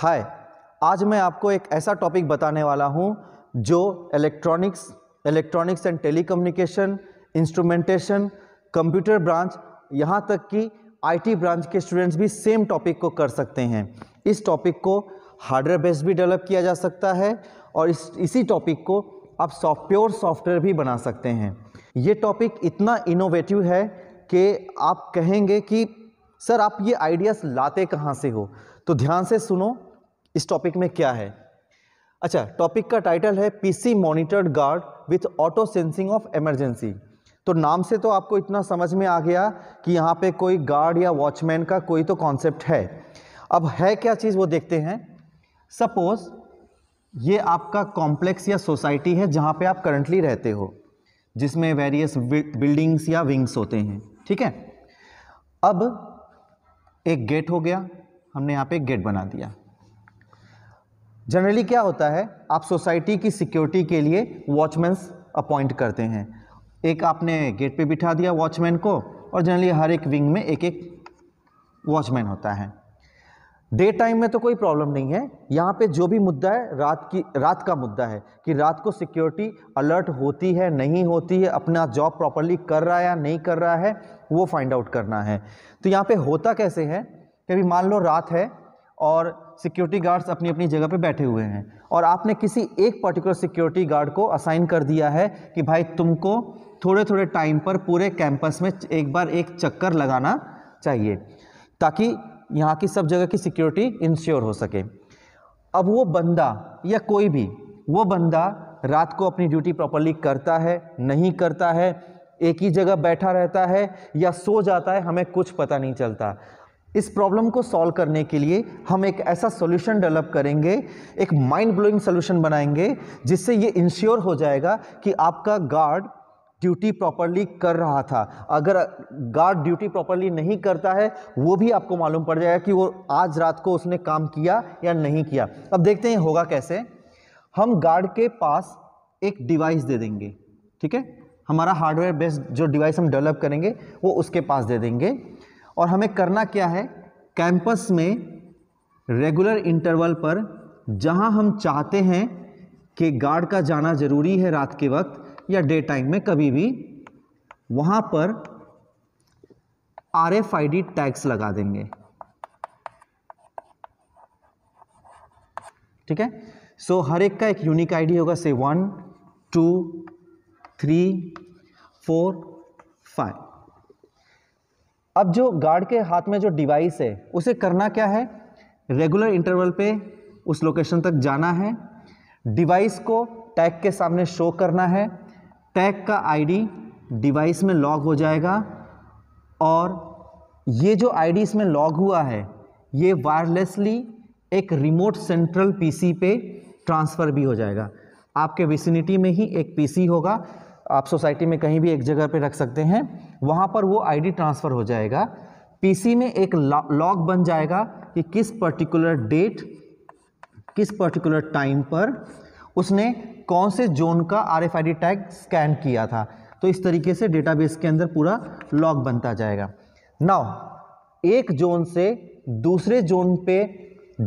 हाय आज मैं आपको एक ऐसा टॉपिक बताने वाला हूँ जो electronics electronics and telecommunication instrumentation computer branch यहाँ तक कि आईटी ब्रांच के स्टूडेंट्स भी सेम टॉपिक को कर सकते हैं इस टॉपिक को हार्डवेयर बेस्ड भी डेवलप किया जा सकता है और इस इसी टॉपिक को आप सॉफ्ट प्योर सॉफ्टवेयर भी बना सकते हैं ये टॉपिक इतना इनोवेटिव है कि आप कहेंगे कि सर आप ये आइडियाज़ लाते कहाँ से हो तो ध्यान से सुनो इस टॉपिक में क्या है अच्छा टॉपिक का टाइटल है PC monitored guard with auto sensing of emergency तो नाम से तो आपको इतना समझ में आ गया कि यहाँ पे कोई गार्ड या वॉचमैन का कोई तो कॉन्सेप्ट है अब है क्या चीज़ वो देखते हैं सपोज ये आपका कॉम्प्लेक्स या सोसाइटी है जहाँ पे आप करंटली रहते हो जिसमें वेरियस बिल्डिंग्स या विंग्स होते हैं ठीक है अब एक गेट हो गया हमने यहाँ पे गेट बना दिया जनरली क्या होता है आप सोसाइटी की सिक्योरिटी के लिए वॉचमैन्स अपॉइंट करते हैं एक आपने गेट पे बिठा दिया वॉचमैन को और जनरली हर एक विंग में एक एक वॉचमैन होता है डे टाइम में तो कोई प्रॉब्लम नहीं है यहाँ पे जो भी मुद्दा है रात की रात का मुद्दा है कि रात को सिक्योरिटी अलर्ट होती है नहीं होती है अपना जॉब प्रॉपरली कर रहा है या नहीं कर रहा है वो फाइंड आउट करना है तो यहाँ पे होता कैसे है कि अभी मान लो रात है और सिक्योरिटी गार्ड्स अपनी अपनी जगह पे बैठे हुए हैं और आपने किसी एक पर्टिकुलर सिक्योरिटी गार्ड को असाइन कर दिया है कि भाई तुमको थोड़े थोड़े टाइम पर पूरे कैंपस में एक बार एक चक्कर लगाना चाहिए ताकि यहाँ की सब जगह की सिक्योरिटी इंश्योर हो सके अब वो बंदा या कोई भी वो बंदा रात को अपनी ड्यूटी प्रॉपरली करता है नहीं करता है एक ही जगह बैठा रहता है या सो जाता है हमें कुछ पता नहीं चलता इस प्रॉब्लम को सॉल्व करने के लिए हम एक ऐसा सॉल्यूशन डेवलप करेंगे एक माइंड ब्लोइंग सॉल्यूशन बनाएंगे जिससे ये इंश्योर हो जाएगा कि आपका गार्ड ड्यूटी प्रॉपरली कर रहा था अगर गार्ड ड्यूटी प्रॉपरली नहीं करता है वो भी आपको मालूम पड़ जाएगा कि वो आज रात को उसने काम किया या नहीं किया अब देखते हैं होगा कैसे हम गार्ड के पास एक डिवाइस दे देंगे ठीक है हमारा हार्डवेयर बेस्ड जो डिवाइस हम डेवलप करेंगे वो उसके पास दे देंगे और हमें करना क्या है कैंपस में रेगुलर इंटरवल पर जहां हम चाहते हैं कि गार्ड का जाना ज़रूरी है रात के वक्त या डे टाइम में कभी भी वहां पर R F I D tags लगा देंगे ठीक है सो so, हर एक का एक यूनिक आईडी होगा से one two three four five अब जो गार्ड के हाथ में जो डिवाइस है उसे करना क्या है रेगुलर इंटरवल पे उस लोकेशन तक जाना है डिवाइस को टैग के सामने शो करना है टैग का आईडी डिवाइस में लॉग हो जाएगा और ये जो आईडी इसमें लॉग हुआ है ये वायरलेसली एक रिमोट सेंट्रल पीसी पे ट्रांसफ़र भी हो जाएगा आपके विसिनिटी में ही एक पीसी होगा आप सोसाइटी में कहीं भी एक जगह पे रख सकते हैं वहाँ पर वो आईडी ट्रांसफ़र हो जाएगा पीसी में एक लॉग बन जाएगा कि किस पर्टिकुलर डेट किस पर्टिकुलर टाइम पर उसने कौन से जोन का आरएफआईडी टैग स्कैन किया था तो इस तरीके से डेटाबेस के अंदर पूरा लॉग बनता जाएगा नाउ एक जोन से दूसरे जोन पे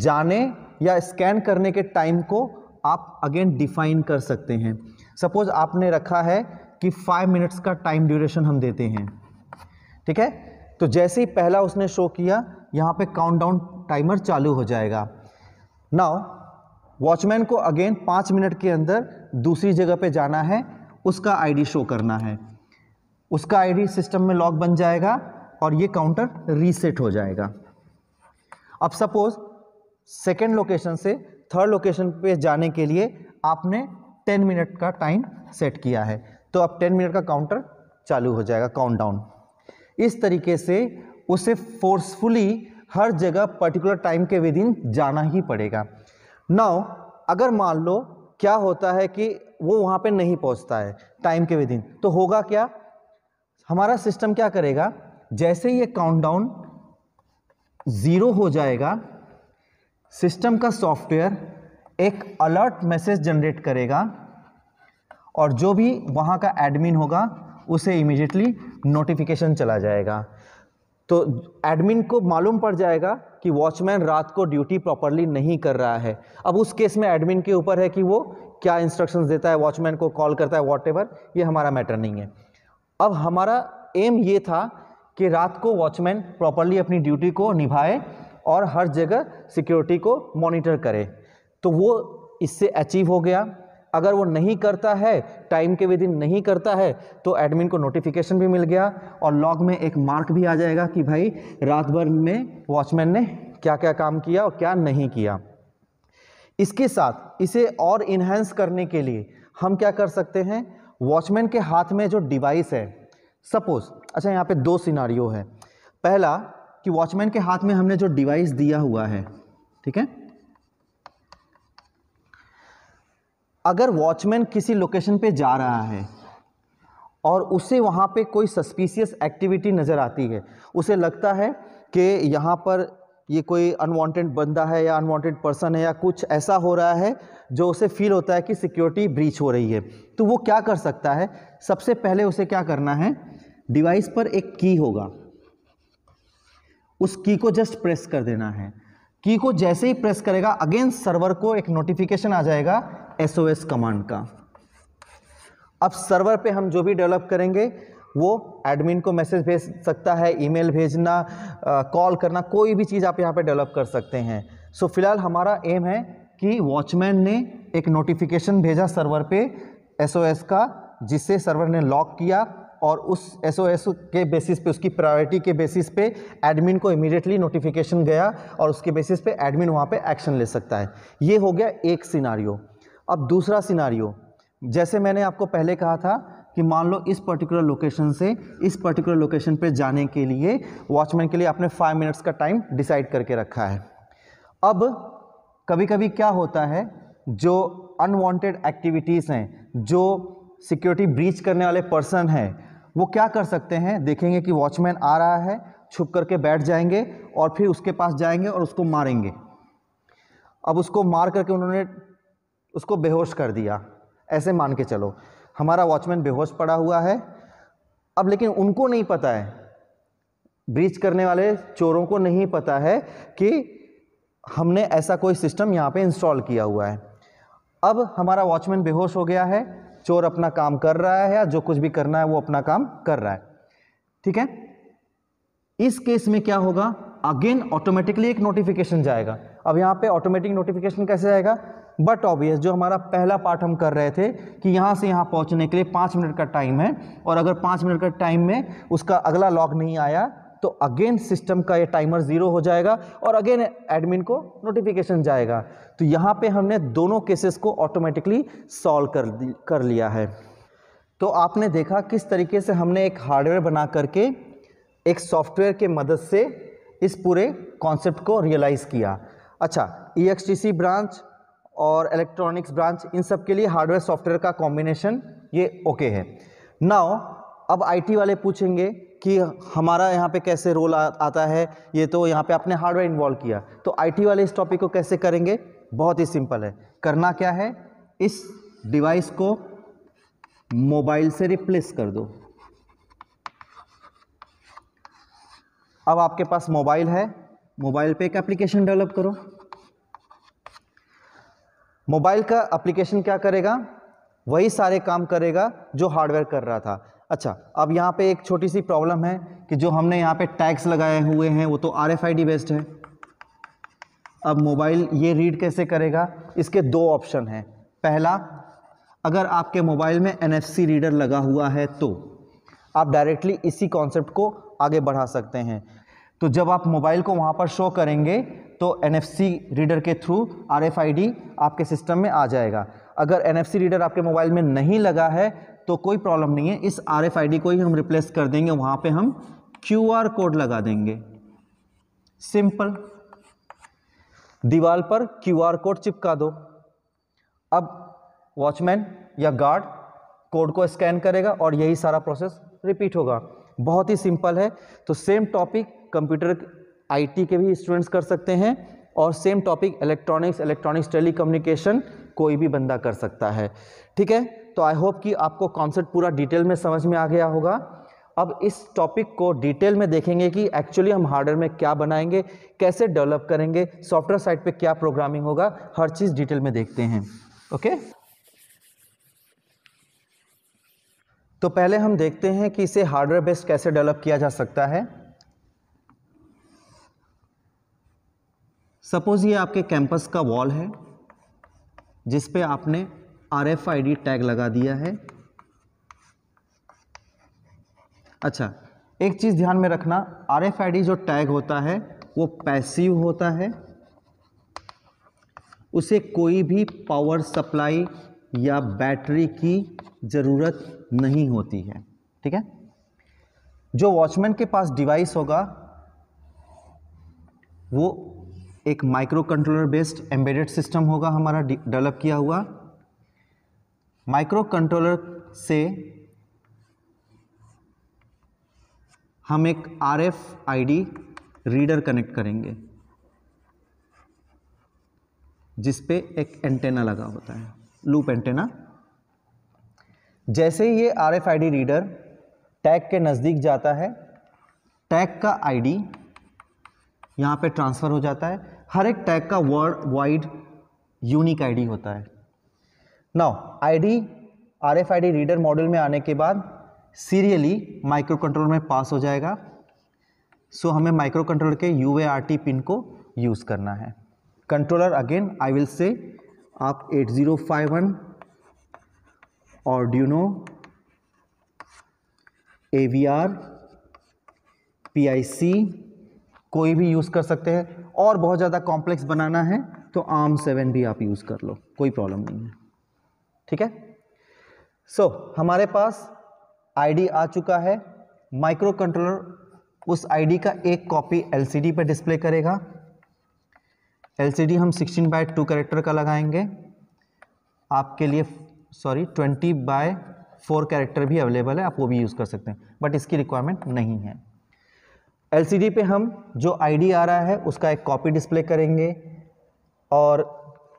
जाने या स्कैन करने के टाइम को आप अगेन डिफाइन कर सकते हैं सपोज आपने रखा है कि फाइव मिनट्स का टाइम ड्यूरेशन हम देते हैं ठीक है तो जैसे ही पहला उसने शो किया यहाँ पे काउंटडाउन टाइमर चालू हो जाएगा नाउ वॉचमैन को अगेन पाँच मिनट के अंदर दूसरी जगह पे जाना है उसका आईडी शो करना है उसका आईडी सिस्टम में लॉक बन जाएगा और ये काउंटर रीसेट हो जाएगा अब सपोज सेकेंड लोकेशन से थर्ड लोकेशन पे जाने के लिए आपने टेन मिनट का टाइम सेट किया है तो अब टेन मिनट का काउंटर चालू हो जाएगा काउंटडाउन इस तरीके से उसे फोर्सफुली हर जगह पर्टिकुलर टाइम के विद इन जाना ही पड़ेगा नाउ अगर मान लो क्या होता है कि वो वहाँ पे नहीं पहुँचता है टाइम के विद इन तो होगा क्या हमारा सिस्टम क्या करेगा जैसे ये काउंटडाउन ज़ीरो हो जाएगा सिस्टम का सॉफ्टवेयर एक अलर्ट मैसेज जनरेट करेगा और जो भी वहाँ का एडमिन होगा उसे इमीडिएटली नोटिफिकेशन चला जाएगा तो एडमिन को मालूम पड़ जाएगा कि वॉचमैन रात को ड्यूटी प्रॉपरली नहीं कर रहा है अब उस केस में एडमिन के ऊपर है कि वो क्या इंस्ट्रक्शंस देता है वॉचमैन को कॉल करता है वॉट ये हमारा मैटर नहीं है अब हमारा एम ये था कि रात को वॉचमैन प्रॉपरली अपनी ड्यूटी को निभाए और हर जगह सिक्योरिटी को मॉनिटर करे तो वो इससे अचीव हो गया अगर वो नहीं करता है टाइम के विद इन नहीं करता है तो एडमिन को नोटिफिकेशन भी मिल गया और लॉग में एक मार्क भी आ जाएगा कि भाई रात भर में वॉचमैन ने क्या क्या काम किया और क्या नहीं किया इसके साथ इसे और इन्हेंस करने के लिए हम क्या कर सकते हैं वॉचमैन के हाथ में जो डिवाइस है सपोज अच्छा यहाँ पे दो सिनारियो है पहला कि वॉचमैन के हाथ में हमने जो डिवाइस दिया हुआ है ठीक है अगर वॉचमैन किसी लोकेशन पे जा रहा है और उसे वहाँ पे कोई सस्पिशियस एक्टिविटी नज़र आती है उसे लगता है कि यहाँ पर ये कोई अनवांटेड बंदा है या अनवांटेड पर्सन है या कुछ ऐसा हो रहा है जो उसे फील होता है कि सिक्योरिटी ब्रीच हो रही है तो वो क्या कर सकता है सबसे पहले उसे क्या करना है डिवाइस पर एक की होगा उस की को जस्ट प्रेस कर देना है की को जैसे ही प्रेस करेगा अगेन सर्वर को एक नोटिफिकेशन आ जाएगा एस ओ एस कमांड का अब सर्वर पे हम जो भी डेवलप करेंगे वो एडमिन को मैसेज भेज सकता है ईमेल भेजना कॉल करना कोई भी चीज़ आप यहाँ पे डेवलप कर सकते हैं सो so, फिलहाल हमारा एम है कि वॉचमैन ने एक नोटिफिकेशन भेजा सर्वर पे एसओएस का जिससे सर्वर ने लॉक किया और उस एसओएस के बेसिस पे उसकी प्रायोरिटी के बेसिस पे एडमिन को इमीडिएटली नोटिफिकेशन गया और उसके बेसिस पे एडमिन वहाँ पे एक्शन ले सकता है ये हो गया एक सिनारियो अब दूसरा सिनारियो जैसे मैंने आपको पहले कहा था कि मान लो इस पर्टिकुलर लोकेशन से इस पर्टिकुलर लोकेशन पे जाने के लिए वॉचमैन के लिए आपने फाइव मिनट्स का टाइम डिसाइड करके रखा है अब कभी कभी क्या होता है जो अनवांटेड एक्टिविटीज़ हैं जो सिक्योरिटी ब्रीच करने वाले पर्सन हैं वो क्या कर सकते हैं देखेंगे कि वॉचमैन आ रहा है छुप करके बैठ जाएंगे और फिर उसके पास जाएंगे और उसको मारेंगे अब उसको मार करके उन्होंने उसको बेहोश कर दिया ऐसे मान के चलो हमारा वॉचमैन बेहोश पड़ा हुआ है अब लेकिन उनको नहीं पता है ब्रीच करने वाले चोरों को नहीं पता है कि हमने ऐसा कोई सिस्टम यहाँ पे इंस्टॉल किया हुआ है अब हमारा वॉचमैन बेहोश हो गया है चोर अपना काम कर रहा है या जो कुछ भी करना है वो अपना काम कर रहा है ठीक है इस केस में क्या होगा अगेन ऑटोमेटिकली एक नोटिफिकेशन जाएगा अब यहाँ पे ऑटोमेटिक नोटिफिकेशन कैसे जाएगा बट ऑबियस जो हमारा पहला पार्ट हम कर रहे थे कि यहाँ से यहाँ पहुँचने के लिए पाँच मिनट का टाइम है और अगर पाँच मिनट का टाइम में उसका अगला लॉग नहीं आया तो अगेन सिस्टम का ये टाइमर ज़ीरो हो जाएगा और अगेन एडमिन को नोटिफिकेशन जाएगा तो यहाँ पे हमने दोनों केसेस को ऑटोमेटिकली सॉल्व कर कर लिया है तो आपने देखा किस तरीके से हमने एक हार्डवेयर बना करके एक सॉफ्टवेयर के मदद से इस पूरे कॉन्सेप्ट को रियलाइज़ किया अच्छा ई e ब्रांच और इलेक्ट्रॉनिक्स ब्रांच इन सब के लिए हार्डवेयर सॉफ्टवेयर का कॉम्बिनेशन ये ओके है नाउ अब आईटी वाले पूछेंगे कि हमारा यहाँ पे कैसे रोल आ, आता है ये तो यहाँ पे आपने हार्डवेयर इन्वॉल्व किया तो आईटी वाले इस टॉपिक को कैसे करेंगे बहुत ही सिंपल है करना क्या है इस डिवाइस को मोबाइल से रिप्लेस कर दो अब आपके पास मोबाइल है मोबाइल पे एक एप्लीकेशन डेवलप करो मोबाइल का एप्लीकेशन क्या करेगा वही सारे काम करेगा जो हार्डवेयर कर रहा था अच्छा अब यहाँ पे एक छोटी सी प्रॉब्लम है कि जो हमने यहाँ पे टैग्स लगाए हुए हैं वो तो आर एफ बेस्ड है अब मोबाइल ये रीड कैसे करेगा इसके दो ऑप्शन हैं पहला अगर आपके मोबाइल में एन रीडर लगा हुआ है तो आप डायरेक्टली इसी कॉन्सेप्ट को आगे बढ़ा सकते हैं तो जब आप मोबाइल को वहाँ पर शो करेंगे तो एन रीडर के थ्रू आर आपके सिस्टम में आ जाएगा अगर एन रीडर आपके मोबाइल में नहीं लगा है तो कोई प्रॉब्लम नहीं है इस आर को ही हम रिप्लेस कर देंगे वहाँ पे हम क्यू कोड लगा देंगे सिंपल दीवार पर क्यू कोड चिपका दो अब वॉचमैन या गार्ड कोड को स्कैन करेगा और यही सारा प्रोसेस रिपीट होगा बहुत ही सिंपल है तो सेम टॉपिक कंप्यूटर आईटी के भी स्टूडेंट्स कर सकते हैं और same topic electronics electronics telecommunication कोई भी बंदा कर सकता है ठीक है तो आई होप कि आपको कॉन्सेप्ट पूरा डिटेल में समझ में आ गया होगा अब इस टॉपिक को डिटेल में देखेंगे कि एक्चुअली हम हार्डवेयर में क्या बनाएंगे कैसे डेवलप करेंगे सॉफ्टवेयर साइड पे क्या प्रोग्रामिंग होगा हर चीज़ डिटेल में देखते हैं ओके तो पहले हम देखते हैं कि इसे हार्डवेयर बेस्ड कैसे डेवलप किया जा सकता है सपोज ये आपके कैंपस का वॉल है जिस पे आपने डी टैग लगा दिया है अच्छा एक चीज़ ध्यान में रखना आर डी जो टैग होता है वो पैसिव होता है उसे कोई भी पावर सप्लाई या बैटरी की ज़रूरत नहीं होती है ठीक है जो वॉचमैन के पास डिवाइस होगा वो एक microcontroller based embedded system होगा हमारा डेवलप किया हुआ माइक्रो कंट्रोलर से हम एक R F I D reader connect करेंगे जिसपे एक एंटेना लगा होता है लूप एंटेना जैसे ही ये R F I D reader tag के नज़दीक जाता है टैग का आई डी यहाँ पे ट्रांसफ़र हो जाता है हर एक टैग का वर्ड वाइड यूनिक आईडी होता है now ID RFID reader model में आने के बाद सीरियली माइक्रो कंट्रोल में पास हो जाएगा सो so, हमें माइक्रो कंट्रोल के यू पिन को यूज़ करना है controller again I will say आप 8051 पी आई सी कोई भी यूज़ कर सकते हैं और बहुत ज़्यादा कॉम्प्लेक्स बनाना है तो आर्म सेवन भी आप यूज़ कर लो कोई प्रॉब्लम नहीं है ठीक है सो so, हमारे पास आईडी आ चुका है माइक्रो कंट्रोलर उस आईडी का एक कॉपी एलसीडी पर डिस्प्ले करेगा एलसीडी हम 16 बाय 2 कैरेक्टर का लगाएंगे आपके लिए सॉरी 20 बाय 4 कैरेक्टर भी अवेलेबल है आप वो भी यूज़ कर सकते हैं बट इसकी रिक्वायरमेंट नहीं है एलसीडी पे हम जो आईडी आ रहा है उसका एक कॉपी डिस्प्ले करेंगे और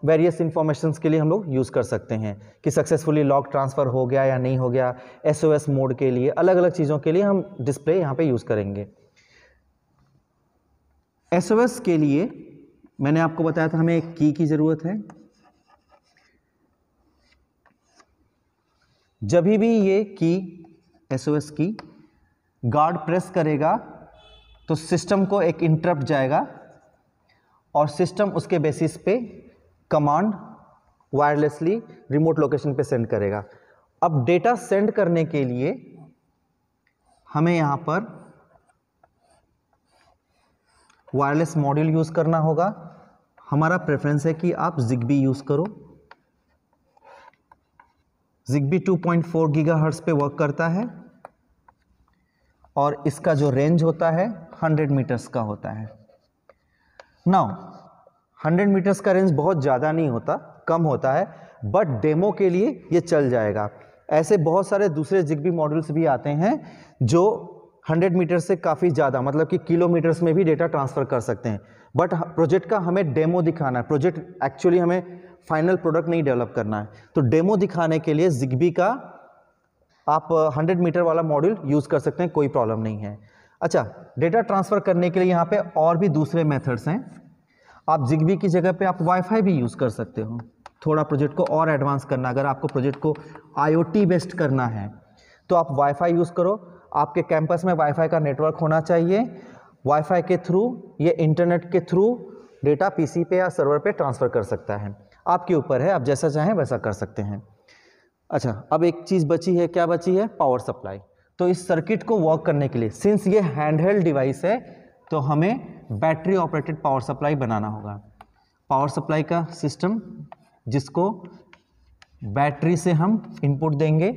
वेरियस इन्फॉर्मेशन के लिए हम लोग यूज़ कर सकते हैं कि सक्सेसफुली लॉक ट्रांसफ़र हो गया या नहीं हो गया एस मोड के लिए अलग अलग चीज़ों के लिए हम डिस्प्ले यहाँ पे यूज़ करेंगे एस के लिए मैंने आपको बताया था हमें एक की की ज़रूरत है जब भी ये की एस की गार्ड प्रेस करेगा तो सिस्टम को एक इंटरप्ट जाएगा और सिस्टम उसके बेसिस पे कमांड वायरलेसली रिमोट लोकेशन पे सेंड करेगा अब डेटा सेंड करने के लिए हमें यहाँ पर वायरलेस मॉड्यूल यूज़ करना होगा हमारा प्रेफरेंस है कि आप जिग्बी यूज़ करो जिग्बी 2.4 गीगाहर्ट्ज़ पे वर्क करता है और इसका जो रेंज होता है हंड्रेड मीटर्स का होता है नाउ हंड्रेड मीटर्स का रेंज बहुत ज़्यादा नहीं होता कम होता है बट डेमो के लिए ये चल जाएगा ऐसे बहुत सारे दूसरे जिग्बी मॉडल्स भी आते हैं जो 100 मीटर से काफ़ी ज़्यादा मतलब कि किलोमीटर्स में भी डेटा ट्रांसफ़र कर सकते हैं बट प्रोजेक्ट का हमें डेमो दिखाना है प्रोजेक्ट एक्चुअली हमें फाइनल प्रोडक्ट नहीं डेवलप करना है तो डेमो दिखाने के लिए जिग्बी का आप 100 मीटर वाला मॉड्यूल यूज़ कर सकते हैं कोई प्रॉब्लम नहीं है अच्छा डेटा ट्रांसफ़र करने के लिए यहाँ पे और भी दूसरे मेथड्स हैं आप जिगबी की जगह पे आप वाईफाई भी यूज़ कर सकते हो थोड़ा प्रोजेक्ट को और एडवांस करना अगर आपको प्रोजेक्ट को आईओटी बेस्ड करना है तो आप वाईफाई यूज़ करो आपके कैंपस में वाईफाई का नेटवर्क होना चाहिए वाईफाई के थ्रू ये इंटरनेट के थ्रू डेटा सी पे या सर्वर पे ट्रांसफ़र कर सकता है आपके ऊपर है आप जैसा चाहें वैसा कर सकते हैं अच्छा अब एक चीज़ बची है क्या बची है पावर सप्लाई तो इस सर्किट को वर्क करने के लिए सिंस ये हैंडहेल्ड डिवाइस है तो हमें बैटरी ऑपरेटेड पावर सप्लाई बनाना होगा पावर सप्लाई का सिस्टम जिसको बैटरी से हम इनपुट देंगे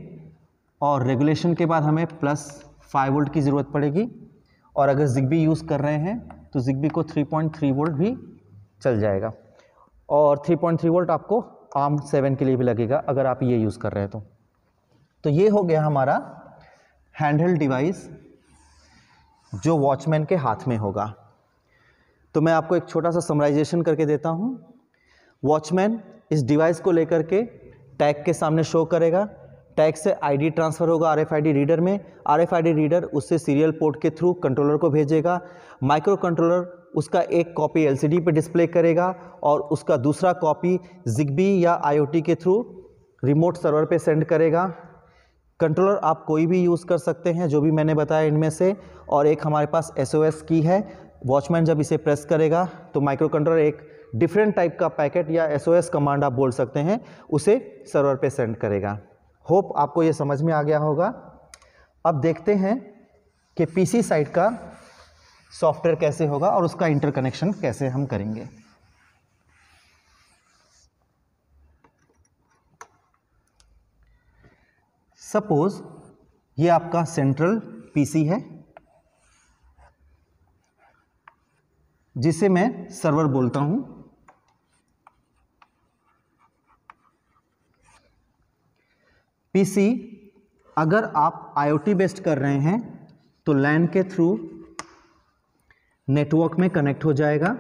और रेगुलेशन के बाद हमें प्लस फाइव वोल्ट की ज़रूरत पड़ेगी और अगर जिग्बी यूज़ कर रहे हैं तो जिग्बी को 3.3 वोल्ट भी चल जाएगा और 3.3 वोल्ट आपको आर्म सेवन के लिए भी लगेगा अगर आप ये यूज़ कर रहे हैं तो तो ये हो गया हमारा हैंडहेल्ड डिवाइस जो वॉचमैन के हाथ में होगा तो मैं आपको एक छोटा सा समराइजेशन करके देता हूँ वॉचमैन इस डिवाइस को लेकर के टैग के सामने शो करेगा टैग से आईडी ट्रांसफ़र होगा आरएफआईडी रीडर में आरएफआईडी रीडर उससे सीरियल पोर्ट के थ्रू कंट्रोलर को भेजेगा माइक्रो कंट्रोलर उसका एक कॉपी एलसीडी पर डिस्प्ले करेगा और उसका दूसरा कॉपी जिगबी या आईओटी के थ्रू रिमोट सर्वर पे सेंड करेगा कंट्रोलर आप कोई भी यूज़ कर सकते हैं जो भी मैंने बताया इनमें से और एक हमारे पास एस की है वॉचमैन जब इसे प्रेस करेगा तो माइक्रो कंट्रोलर एक डिफरेंट टाइप का पैकेट या एस कमांड आप बोल सकते हैं उसे सर्वर पे सेंड करेगा होप आपको ये समझ में आ गया होगा अब देखते हैं कि सी साइड का सॉफ्टवेयर कैसे होगा और उसका इंटरकनेक्शन कैसे हम करेंगे सपोज ये आपका सेंट्रल पीसी है जिसे मैं सर्वर बोलता हूं पीसी अगर आप आईओटी बेस्ड कर रहे हैं तो लैन के थ्रू नेटवर्क में कनेक्ट हो जाएगा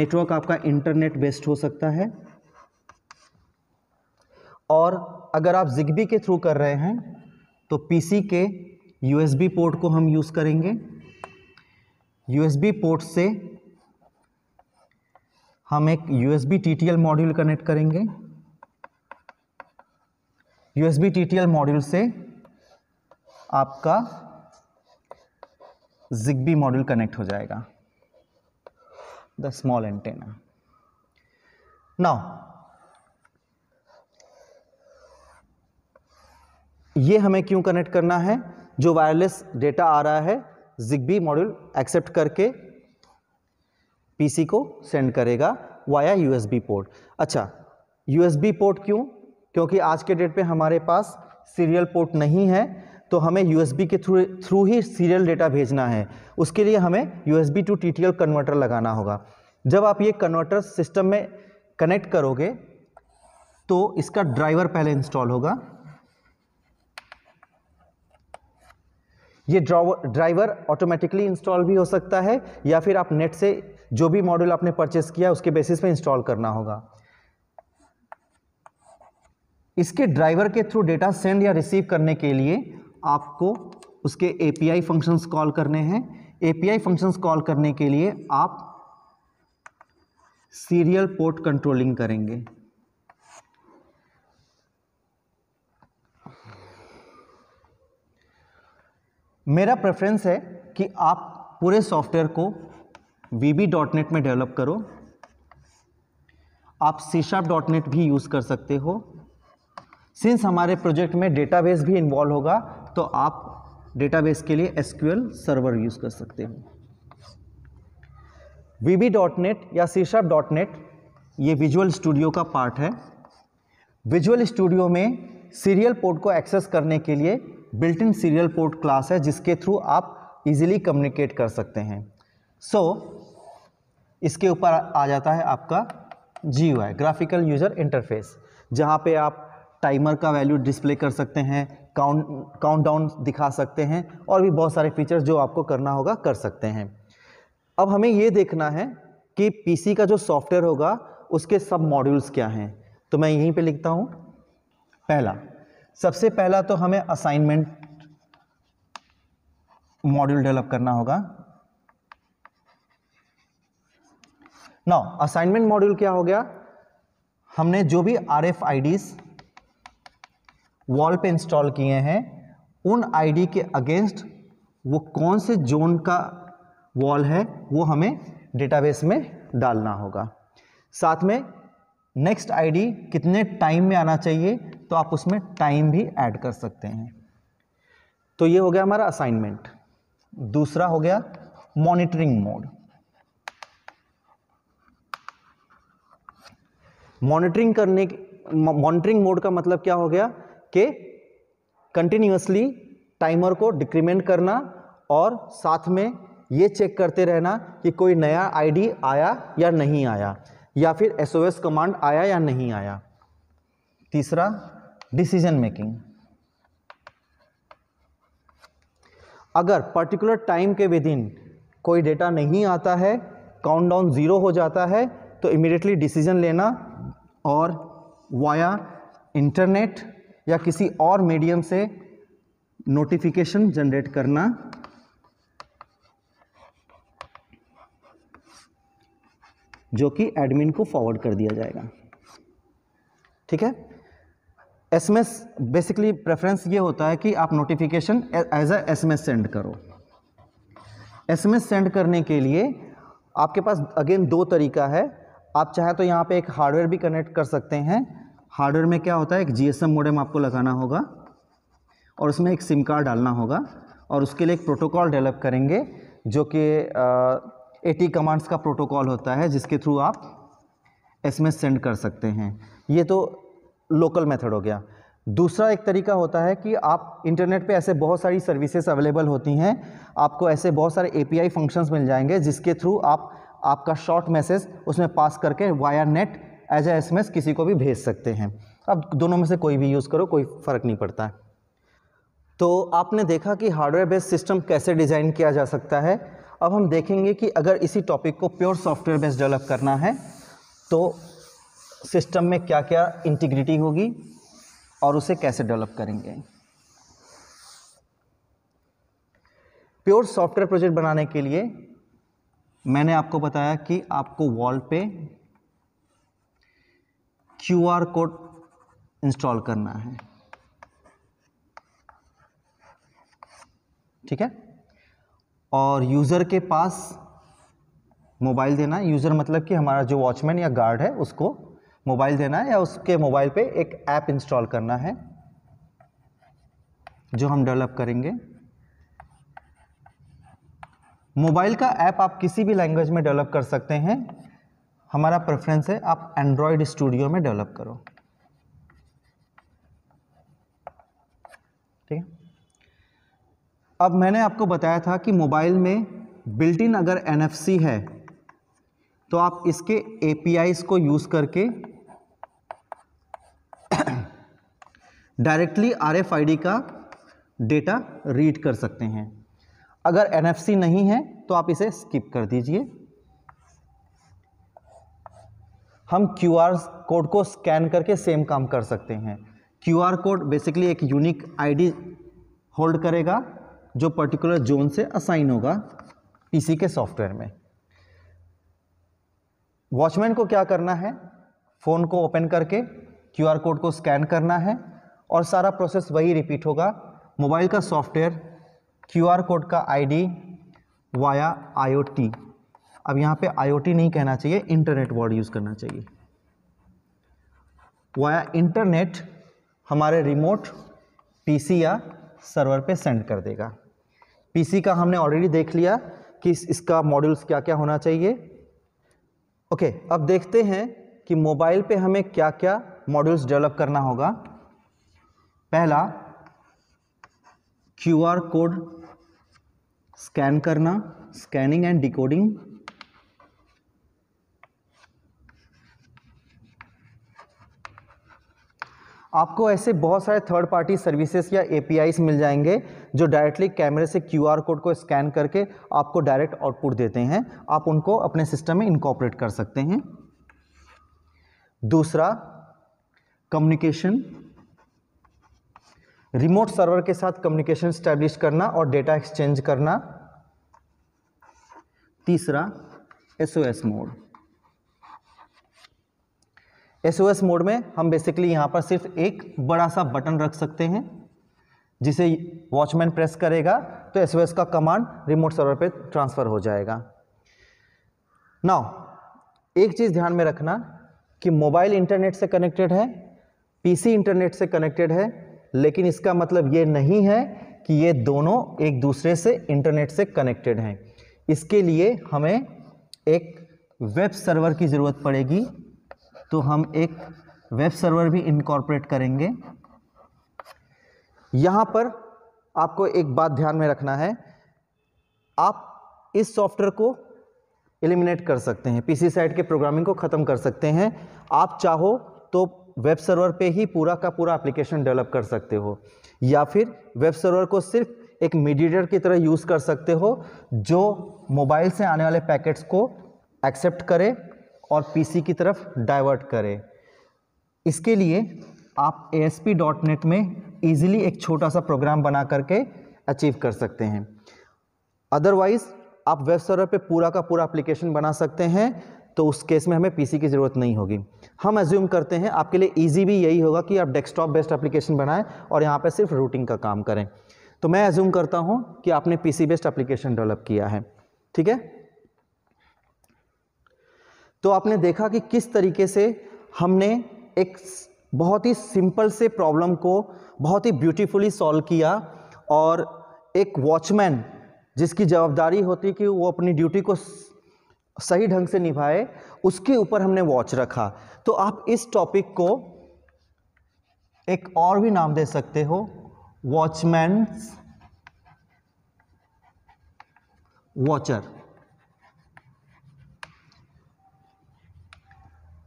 नेटवर्क आपका इंटरनेट बेस्ड हो सकता है और अगर आप जिगबी के थ्रू कर रहे हैं तो पीसी के यूएसबी पोर्ट को हम यूज़ करेंगे यूएसबी पोर्ट से हम एक यूएसबी टीटीएल मॉड्यूल कनेक्ट करेंगे यूएसबी टीटीएल मॉड्यूल से आपका जिगबी मॉड्यूल कनेक्ट हो जाएगा द स्मॉल एंटेना नाउ ये हमें क्यों कनेक्ट करना है जो वायरलेस डेटा आ रहा है जिग्बी मॉड्यूल एक्सेप्ट करके पीसी को सेंड करेगा वाया यूएसबी पोर्ट अच्छा यूएसबी पोर्ट क्यों क्योंकि आज के डेट पे हमारे पास सीरियल पोर्ट नहीं है तो हमें यूएसबी के थ्रू थ्रू ही सीरियल डेटा भेजना है उसके लिए हमें यूएसबी टू टी कन्वर्टर लगाना होगा जब आप ये कन्वर्टर सिस्टम में कनेक्ट करोगे तो इसका ड्राइवर पहले इंस्टॉल होगा ये ड्राइवर ऑटोमेटिकली इंस्टॉल भी हो सकता है या फिर आप नेट से जो भी मॉड्यूल आपने परचेस किया उसके बेसिस पे इंस्टॉल करना होगा इसके ड्राइवर के थ्रू डेटा सेंड या रिसीव करने के लिए आपको उसके एपीआई फंक्शंस कॉल करने हैं एपीआई फंक्शंस कॉल करने के लिए आप सीरियल पोर्ट कंट्रोलिंग करेंगे मेरा प्रेफरेंस है कि आप पूरे सॉफ्टवेयर को नेट में डेवलप करो आप नेट भी यूज़ कर सकते हो सिंस हमारे प्रोजेक्ट में डेटाबेस भी इन्वॉल्व होगा तो आप डेटाबेस के लिए एसक्यूएल सर्वर यूज़ कर सकते हो नेट या नेट ये विजुअल स्टूडियो का पार्ट है विजुअल स्टूडियो में सीरियल पोर्ट को एक्सेस करने के लिए built in serial port class है जिसके थ्रू आप इजीली कम्युनिकेट कर सकते हैं सो so, इसके ऊपर आ जाता है आपका जी ग्राफिकल यूजर इंटरफेस जहाँ पे आप टाइमर का वैल्यू डिस्प्ले कर सकते हैं काउंट काउंट डाउन दिखा सकते हैं और भी बहुत सारे फीचर्स जो आपको करना होगा कर सकते हैं अब हमें ये देखना है कि पीसी का जो सॉफ्टवेयर होगा उसके सब मॉड्यूल्स क्या हैं तो मैं यहीं पे लिखता हूँ पहला सबसे पहला तो हमें असाइनमेंट मॉड्यूल डेवलप करना होगा ना असाइनमेंट मॉड्यूल क्या हो गया हमने जो भी आर एफ वॉल पे इंस्टॉल किए हैं उन आईडी के अगेंस्ट वो कौन से जोन का वॉल है वो हमें डेटाबेस में डालना होगा साथ में नेक्स्ट आईडी कितने टाइम में आना चाहिए तो आप उसमें टाइम भी ऐड कर सकते हैं तो ये हो गया हमारा असाइनमेंट दूसरा हो गया मॉनिटरिंग मोड मॉनिटरिंग करने मॉनिटरिंग मोड का मतलब क्या हो गया कि कंटिन्यूसली टाइमर को डिक्रीमेंट करना और साथ में ये चेक करते रहना कि कोई नया आईडी आया या नहीं आया या फिर एस कमांड आया या नहीं आया तीसरा डिसीजन मेकिंग अगर पर्टिकुलर टाइम के विद इन कोई डेटा नहीं आता है काउंटडाउन ज़ीरो हो जाता है तो इमिडिएटली डिसीजन लेना और वाया इंटरनेट या किसी और मीडियम से नोटिफिकेशन जनरेट करना जो कि एडमिन को फॉरवर्ड कर दिया जाएगा ठीक है एसएमएस बेसिकली प्रेफरेंस ये होता है कि आप notification as a SMS send करो एसएमएस सेंड करने के लिए आपके पास अगेन दो तरीका है आप चाहे तो यहाँ पे एक हार्डवेयर भी कनेक्ट कर सकते हैं हार्डवेयर में क्या होता है एक जीएसएम मोडेम आपको लगाना होगा और उसमें एक सिम कार्ड डालना होगा और उसके लिए एक प्रोटोकॉल डेवलप करेंगे जो कि टी कमांड्स का प्रोटोकॉल होता है जिसके थ्रू आप एसएमएस सेंड कर सकते हैं ये तो लोकल मेथड हो गया दूसरा एक तरीका होता है कि आप इंटरनेट पे ऐसे बहुत सारी सर्विसेज अवेलेबल होती हैं आपको ऐसे बहुत सारे एपीआई फंक्शंस मिल जाएंगे जिसके थ्रू आप आपका शॉर्ट मैसेज उसमें पास करके via net as A S किसी को भी भेज सकते हैं अब दोनों में से कोई भी यूज़ करो कोई फ़र्क नहीं पड़ता है तो आपने देखा कि हार्डवेयर बेस्ड सिस्टम कैसे डिज़ाइन किया जा सकता है अब हम देखेंगे कि अगर इसी टॉपिक को प्योर सॉफ्टवेयर बेस्ड डेवलप करना है तो सिस्टम में क्या क्या इंटीग्रिटी होगी और उसे कैसे डेवलप करेंगे प्योर सॉफ्टवेयर प्रोजेक्ट बनाने के लिए मैंने आपको बताया कि आपको वॉल पे क्यू आर कोड इंस्टॉल करना है ठीक है और यूज़र के पास मोबाइल देना यूज़र मतलब कि हमारा जो वॉचमैन या गार्ड है उसको मोबाइल देना है या उसके मोबाइल पे एक ऐप इंस्टॉल करना है जो हम डेवलप करेंगे मोबाइल का ऐप आप किसी भी लैंग्वेज में डेवलप कर सकते हैं हमारा प्रेफरेंस है आप एंड्रॉयड स्टूडियो में डेवलप करो ठीक है अब मैंने आपको बताया था कि मोबाइल में बिल्ट इन अगर एनएफसी है तो आप इसके एपीआईस को यूज़ करके डायरेक्टली डी का डेटा रीड कर सकते हैं अगर सी नहीं है तो आप इसे स्किप कर दीजिए हम आर कोड को स्कैन करके सेम काम कर सकते हैं आर कोड बेसिकली एक यूनिक आईडी होल्ड करेगा जो पर्टिकुलर जोन से असाइन होगा पीसी के सॉफ्टवेयर में वॉचमैन को क्या करना है फ़ोन को ओपन करके आर कोड को स्कैन करना है और सारा प्रोसेस वही रिपीट होगा मोबाइल का सॉफ्टवेयर क्यूआर कोड का आईडी वाया आईओटी अब यहाँ पे आईओटी नहीं कहना चाहिए इंटरनेट वर्ड यूज़ करना चाहिए वाया इंटरनेट हमारे रिमोट पीसी या सर्वर पे सेंड कर देगा पीसी का हमने ऑलरेडी देख लिया कि इस, इसका मॉड्यूल्स क्या क्या होना चाहिए ओके अब देखते हैं कि मोबाइल पे हमें क्या क्या मॉड्यूल्स डेवलप करना होगा पहला आर कोड स्कैन करना स्कैनिंग एंड डिकोडिंग आपको ऐसे बहुत सारे थर्ड पार्टी सर्विसेज या ए मिल जाएंगे जो डायरेक्टली कैमरे से आर कोड को स्कैन करके आपको डायरेक्ट आउटपुट देते हैं आप उनको अपने सिस्टम में इनकॉपरेट कर सकते हैं दूसरा कम्युनिकेशन रिमोट सर्वर के साथ कम्युनिकेशन स्टैब्लिश करना और डेटा एक्सचेंज करना तीसरा एसओएस मोड एसओएस मोड में हम बेसिकली यहां पर सिर्फ एक बड़ा सा बटन रख सकते हैं जिसे वॉचमैन प्रेस करेगा तो एसओएस का कमांड रिमोट सर्वर पे ट्रांसफ़र हो जाएगा नाउ एक चीज़ ध्यान में रखना कि मोबाइल इंटरनेट से कनेक्टेड है पीसी इंटरनेट से कनेक्टेड है लेकिन इसका मतलब ये नहीं है कि ये दोनों एक दूसरे से इंटरनेट से कनेक्टेड हैं इसके लिए हमें एक वेब सर्वर की ज़रूरत पड़ेगी तो हम एक वेब सर्वर भी इनकॉर्पोरेट करेंगे यहाँ पर आपको एक बात ध्यान में रखना है आप इस सॉफ्टवेयर को एलिमिनेट कर सकते हैं पीसी साइड के प्रोग्रामिंग को ख़त्म कर सकते हैं आप चाहो तो वेब सर्वर पे ही पूरा का पूरा एप्लीकेशन डेवलप कर सकते हो या फिर वेब सर्वर को सिर्फ एक मीडिएटर की तरह यूज़ कर सकते हो जो मोबाइल से आने वाले पैकेट्स को एक्सेप्ट करे और पीसी की तरफ डाइवर्ट करे इसके लिए आप नेट में ईजिली एक छोटा सा प्रोग्राम बना करके अचीव कर सकते हैं अदरवाइज़ आप वेब सर्वर पे पूरा का पूरा एप्लीकेशन बना सकते हैं तो उस केस में हमें पीसी की ज़रूरत नहीं होगी हम एज्यूम करते हैं आपके लिए ईजी भी यही होगा कि आप डेस्कटॉप बेस्ड एप्लीकेशन बनाएं और यहाँ पर सिर्फ रूटिंग का काम करें तो मैं एज्यूम करता हूँ कि आपने पीसी बेस्ड एप्लीकेशन डेवलप किया है ठीक है तो आपने देखा कि किस तरीके से हमने एक बहुत ही सिंपल से प्रॉब्लम को बहुत ही ब्यूटीफुली सॉल्व किया और एक वॉचमैन जिसकी जवाबदारी होती कि वो अपनी ड्यूटी को सही ढंग से निभाए उसके ऊपर हमने वॉच रखा तो आप इस टॉपिक को एक और भी नाम दे सकते हो वॉचमैन वॉचर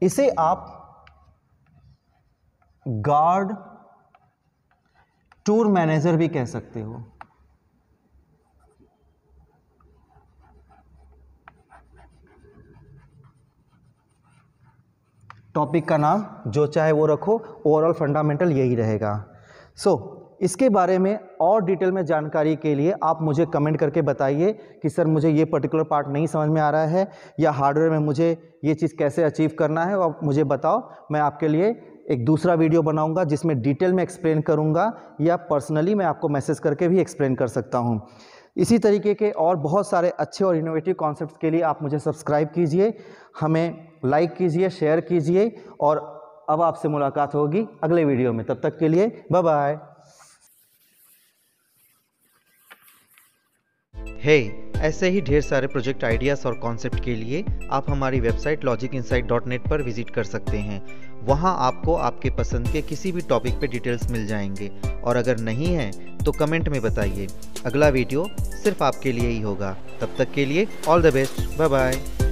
इसे आप गार्ड टूर मैनेजर भी कह सकते हो टॉपिक का नाम जो चाहे वो रखो ओवरऑल फंडामेंटल यही रहेगा सो so, इसके बारे में और डिटेल में जानकारी के लिए आप मुझे कमेंट करके बताइए कि सर मुझे ये पर्टिकुलर पार्ट नहीं समझ में आ रहा है या हार्डवेयर में मुझे ये चीज़ कैसे अचीव करना है और मुझे बताओ मैं आपके लिए एक दूसरा वीडियो बनाऊंगा जिसमें डिटेल में एक्सप्लेन करूंगा या पर्सनली मैं आपको मैसेज करके भी एक्सप्लेन कर सकता हूँ इसी तरीके के और बहुत सारे अच्छे और इनोवेटिव कॉन्सेप्ट के लिए आप मुझे सब्सक्राइब कीजिए हमें लाइक कीजिए शेयर कीजिए और अब आपसे मुलाकात होगी अगले वीडियो में तब तक के लिए बाय बाय हे ऐसे ही ढेर सारे प्रोजेक्ट आइडियाज़ और कॉन्सेप्ट के लिए आप हमारी वेबसाइट नेट पर विजिट कर सकते हैं वहां आपको आपके पसंद के किसी भी टॉपिक पे डिटेल्स मिल जाएंगे और अगर नहीं है तो कमेंट में बताइए अगला वीडियो सिर्फ आपके लिए ही होगा तब तक के लिए all the best bye bye